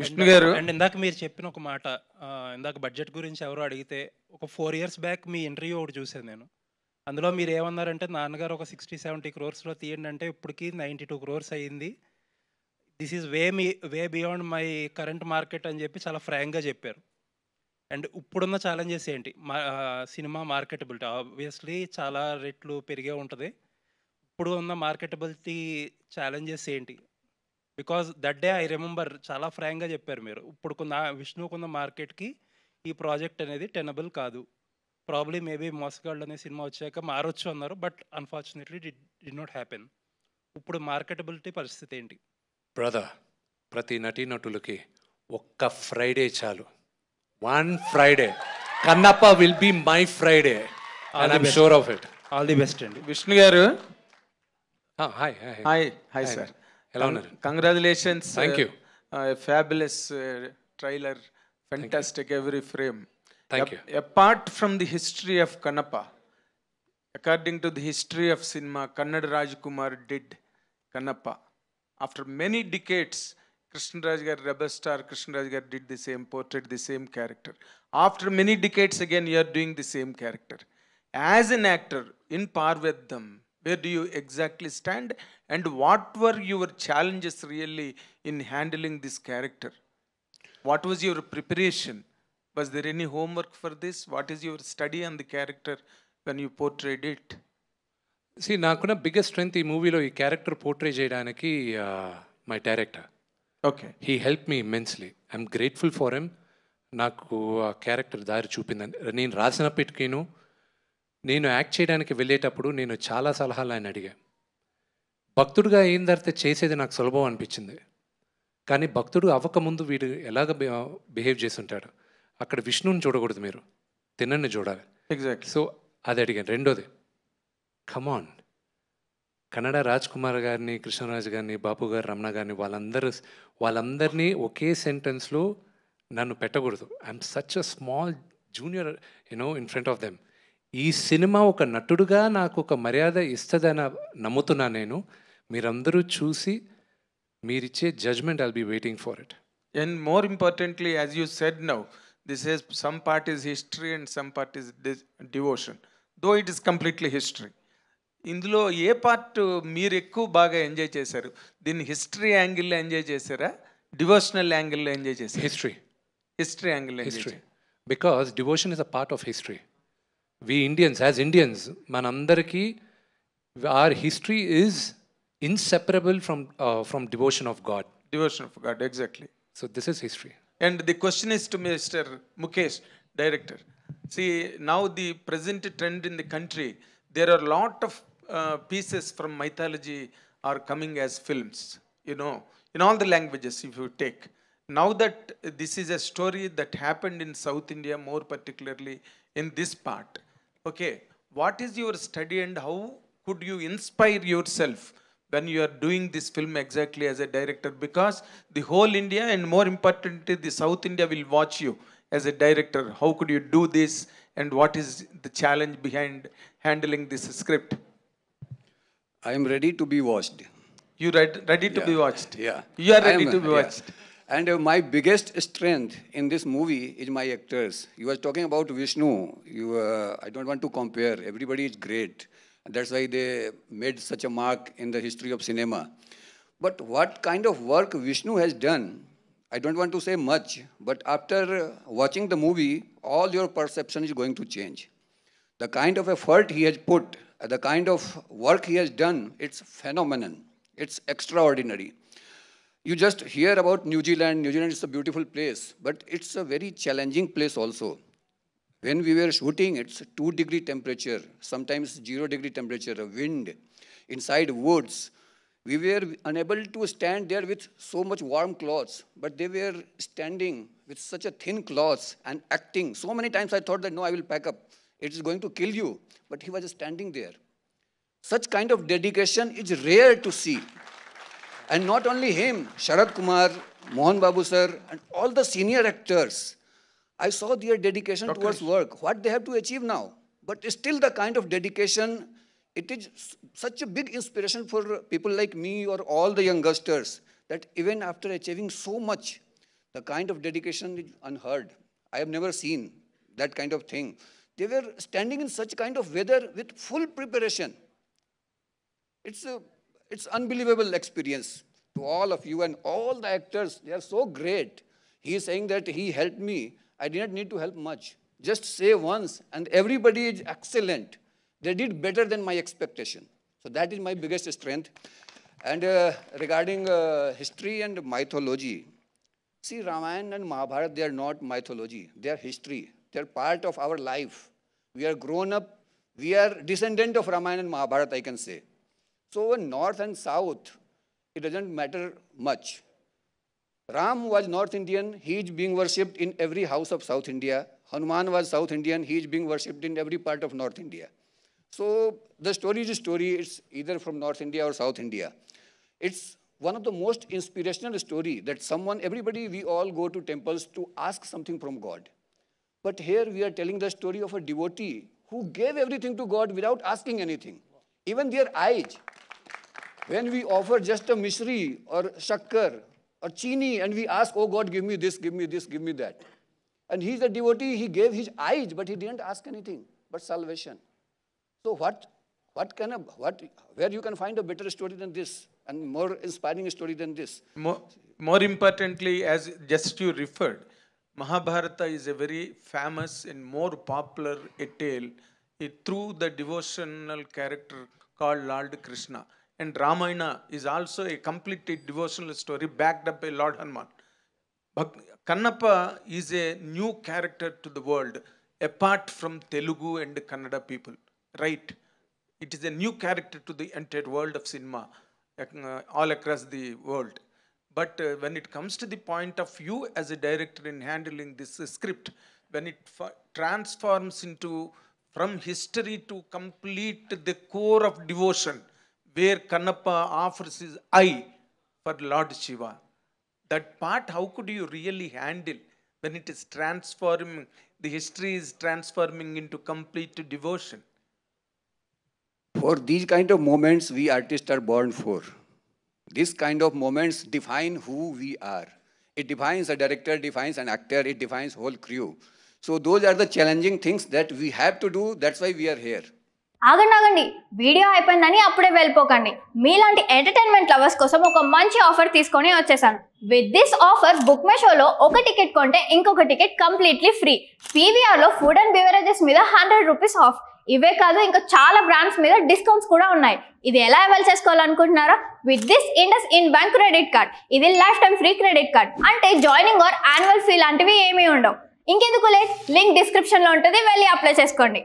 విష్ణు గారు అండ్ ఇందాక మీరు చెప్పిన ఒక మాట ఇందాక బడ్జెట్ గురించి ఎవరు అడిగితే ఒక ఫోర్ ఇయర్స్ బ్యాక్ మీ ఇంటర్వ్యూ ఒకటి చూసాను నేను అందులో మీరు ఏమన్నారంటే నాన్నగారు ఒక సిక్స్టీ సెవెంటీ క్రోర్స్లో తీయండి అంటే ఇప్పటికీ నైంటీ టూ క్రోర్స్ అయ్యింది this is way me way beyond my current market అని చెప్పి చాలా ఫ్రాంక్గా చెప్పారు అండ్ ఇప్పుడున్న ఛాలెంజెస్ ఏంటి మా సినిమా మార్కెటబిలిటీ ఆబ్వియస్లీ చాలా రేట్లు పెరిగే ఉంటుంది ఇప్పుడు ఉన్న మార్కెటబిలిటీ ఛాలెంజెస్ ఏంటి because that day I remember చాలా ఫ్రాంక్గా చెప్పారు మీరు ఇప్పుడు కొన్న విష్ణుకున్న మార్కెట్కి ఈ ప్రాజెక్ట్ అనేది టెనబుల్ కాదు ప్రాబ్లీ మేబీ మోసగాళ్ళు అనే సినిమా వచ్చాక మారొచ్చు అన్నారు but unfortunately did did not happen ఇప్పుడు మార్కెటబిలిటీ పరిస్థితి ఏంటి బ్రదర్ ప్రతి నటీనటులకి ఒక్క ఫ్రైడే చాలు one Friday Kannappa will be my Friday of it all the best అండి Vishnu garu hi hi hi hi sir Hello, Congratulations. Thank uh, you. Uh, fabulous trailer. Fantastic every frame. Thank you. Apart from the history of Kannappa, according to the history of cinema, Kannada Rajkumar did Kannappa. After many decades, Krishnaraj Gar, Rebel Star, Krishnaraj did the same portrait, the same character. After many decades again, you are doing the same character. As an actor in Parvedam, where do you exactly stand and what were your challenges really in handling this character what was your preparation was there any homework for this what is your study on the character when you portrayed it see నాకున్న biggest strength ఈ మూవీలో ఈ character portray చేయడానికి my director okay he help me immensely I'm grateful for him నాకు ఆ character దారి చూపిందని నేను రాసిన నేను యాక్ట్ చేయడానికి వెళ్ళేటప్పుడు నేను చాలా సలహాలు ఆయన అడిగా భక్తుడుగా ఏం తర్వాత చేసేది నాకు సులభం అనిపించింది కానీ భక్తుడు అవ్వకముందు వీడు ఎలాగ బిహేవ్ చేస్తుంటాడు అక్కడ విష్ణువుని చూడకూడదు మీరు తినని చూడాలి ఎగ్జాక్ట్ సో అది అడిగాను రెండోది కమాన్ కన్నడ రాజ్ కుమార్ గారిని కృష్ణరాజు గారిని బాపు గారు రమణ గారిని వాళ్ళందరూ వాళ్ళందరినీ ఒకే సెంటెన్స్లో నన్ను పెట్టకూడదు I'm such a small junior you know in front of them ఈ సినిమా ఒక నటుడుగా నాకు ఒక మర్యాద ఇస్తుందని నమ్ముతున్నా నేను మీరందరూ చూసి మీరిచ్చే judgement I'll be waiting for it and more importantly as you said now this is some part is history and some part is devotion though it is completely history ఇందులో ఏ పార్ట్ మీరు ఎక్కువ బాగా ఎంజాయ్ చేశారు దీన్ని history యాంగిల్లో enjoy చేశారా devotional యాంగిల్లో ఎంజాయ్ చేశారు history history angle history because devotion is a part of history we Indians, as Indians, manandarki, our history is inseparable from, uh, from devotion of God. Devotion of God, exactly. So this is history. And the question is to Mr. Mukesh, director. See, now the present trend in the country, there are a lot of uh, pieces from mythology are coming as films, you know, in all the languages if you take. Now that this is a story that happened in South India, more particularly in this part, Okay, what is your study and how could you inspire yourself when you are doing this film exactly as a director? Because the whole India and more importantly, the South India will watch you as a director. How could you do this and what is the challenge behind handling this script? I am ready to be watched. You read, ready to yeah. be watched? Yeah. You are ready am, to be watched. Yeah. And uh, my biggest strength in this movie is my actors. You were talking about Vishnu. You, uh, I don't want to compare. Everybody is great. That's why they made such a mark in the history of cinema. But what kind of work Vishnu has done, I don't want to say much, but after uh, watching the movie, all your perception is going to change. The kind of effort he has put, the kind of work he has done, it's phenomenon. It's extraordinary. You just hear about New Zealand. New Zealand is a beautiful place, but it's a very challenging place also. When we were shooting, it's 2 degree temperature, sometimes 0 degree temperature, wind, inside woods. We were unable to stand there with so much warm clothes, but they were standing with such a thin clothes and acting. So many times I thought that, no, I will pack up. It is going to kill you. But he was standing there. Such kind of dedication is rare to see. And not only him, Sharad Kumar, Mohan Babu sir, and all the senior actors. I saw their dedication Dr. towards work, what they have to achieve now. But still the kind of dedication, it is such a big inspiration for people like me or all the youngsters that even after achieving so much, the kind of dedication is unheard. I have never seen that kind of thing. They were standing in such kind of weather with full preparation. It's a it's unbelievable experience to all of you and all the actors. They are so great. He is saying that he helped me. I did not need to help much. Just say once, and everybody is excellent. They did better than my expectation. So that is my biggest strength. And uh, regarding uh, history and mythology, see, Ramayana and Mahabharata, they are not mythology. They are history. They are part of our life. We are grown up. We are descendant of Ramayana and Mahabharata, I can say. So north and south, it doesn't matter much. Ram was North Indian, he is being worshipped in every house of South India. Hanuman was South Indian, he is being worshipped in every part of North India. So the story is a story, it's either from North India or South India. It's one of the most inspirational story that someone, everybody, we all go to temples to ask something from God. But here we are telling the story of a devotee who gave everything to God without asking anything, even their eyes. When we offer just a misri or shakkar or chini and we ask, oh God, give me this, give me this, give me that. And he's a devotee, he gave his eyes, but he didn't ask anything but salvation. So what, what can a, what, where you can find a better story than this and more inspiring story than this? More, more importantly, as just you referred, Mahabharata is a very famous and more popular tale it, eh, through the devotional character called Lord Krishna. And Ramayana is also a completely devotional story backed up by Lord Hanuman. But Kannappa is a new character to the world apart from Telugu and Kannada people, right? It is a new character to the entire world of cinema, uh, all across the world. But uh, when it comes to the point of view as a director in handling this uh, script, when it transforms into from history to complete the core of devotion, where Kanappa offers his eye for Lord Shiva. That part, how could you really handle when it is transforming, the history is transforming into complete devotion? For these kind of moments, we artists are born for. These kind of moments define who we are. It defines a director, defines an actor, it defines whole crew. So those are the challenging things that we have to do. That's why we are here. ఆగండి ఆగండి video అయిపోయిందని అప్పుడే వెళ్ళిపోకండి మీలాంటి entertainment lovers కోసం ఒక మంచి offer తీసుకొని వచ్చేసాను with this offer book my షోలో ఒక టికెట్ కొంటే ఇంకొక టికెట్ కంప్లీట్లీ ఫ్రీ పీవీఆర్లో ఫుడ్ అండ్ బివరేజెస్ మీద హండ్రెడ్ రూపీస్ ఆఫ్ ఇవే కాదు ఇంకా చాలా బ్రాండ్స్ మీద డిస్కౌంట్స్ కూడా ఉన్నాయి ఇది ఎలా అవైల్ చేసుకోవాలనుకుంటున్నారా with this IndusInd bank credit card ఇది lifetime free credit card అంటే జాయినింగ్ ఆర్ యాన్యువల్ ఫీ లాంటివి ఏమీ ఉండవు ఇంకెందుకు లేదు లింక్ డిస్క్రిప్షన్లో ఉంటుంది వెళ్ళి అప్లై చేసుకోండి